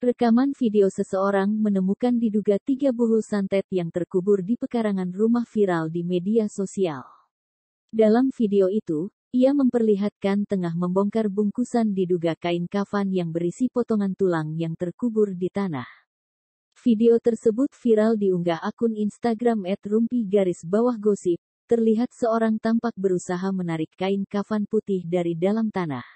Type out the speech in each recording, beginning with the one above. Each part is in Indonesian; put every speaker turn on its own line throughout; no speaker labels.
Rekaman video seseorang menemukan diduga tiga buhul santet yang terkubur di pekarangan rumah viral di media sosial. Dalam video itu, ia memperlihatkan tengah membongkar bungkusan diduga kain kafan yang berisi potongan tulang yang terkubur di tanah. Video tersebut viral diunggah akun Instagram @rumpi garis bawah gosip. Terlihat seorang tampak berusaha menarik kain kafan putih dari dalam tanah.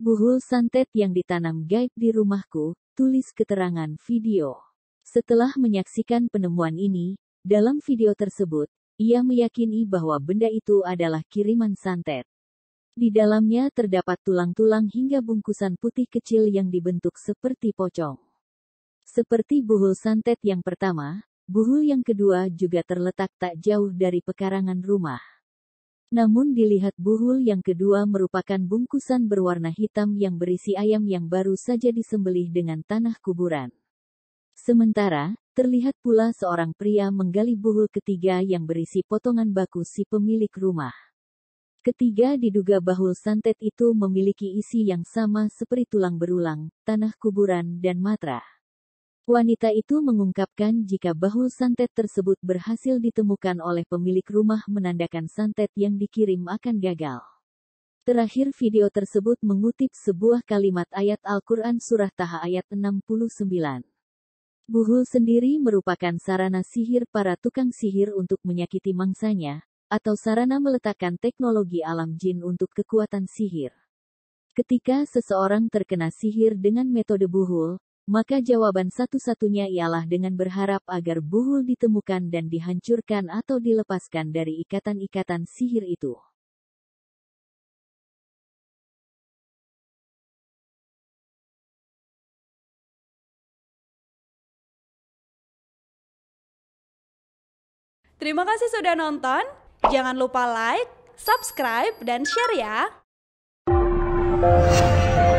Buhul santet yang ditanam gaib di rumahku, tulis keterangan video. Setelah menyaksikan penemuan ini, dalam video tersebut, ia meyakini bahwa benda itu adalah kiriman santet. Di dalamnya terdapat tulang-tulang hingga bungkusan putih kecil yang dibentuk seperti pocong. Seperti buhul santet yang pertama, buhul yang kedua juga terletak tak jauh dari pekarangan rumah. Namun dilihat buhul yang kedua merupakan bungkusan berwarna hitam yang berisi ayam yang baru saja disembelih dengan tanah kuburan. Sementara, terlihat pula seorang pria menggali buhul ketiga yang berisi potongan baku si pemilik rumah. Ketiga diduga bahul santet itu memiliki isi yang sama seperti tulang berulang, tanah kuburan dan matra. Wanita itu mengungkapkan jika bahu santet tersebut berhasil ditemukan oleh pemilik rumah menandakan santet yang dikirim akan gagal. Terakhir video tersebut mengutip sebuah kalimat ayat Al-Quran Surah Taha ayat 69. Buhul sendiri merupakan sarana sihir para tukang sihir untuk menyakiti mangsanya, atau sarana meletakkan teknologi alam jin untuk kekuatan sihir. Ketika seseorang terkena sihir dengan metode buhul, maka jawaban satu-satunya ialah dengan berharap agar buhul ditemukan dan dihancurkan atau dilepaskan dari ikatan-ikatan sihir itu. Terima kasih sudah nonton. Jangan lupa like, subscribe, dan share ya.